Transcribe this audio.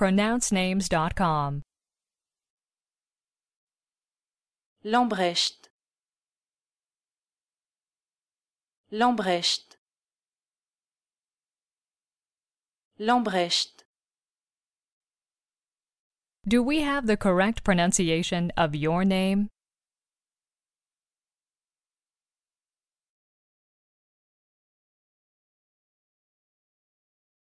pronouncenames.com. Lambrecht. Lambrecht. Lambrecht. Do we have the correct pronunciation of your name?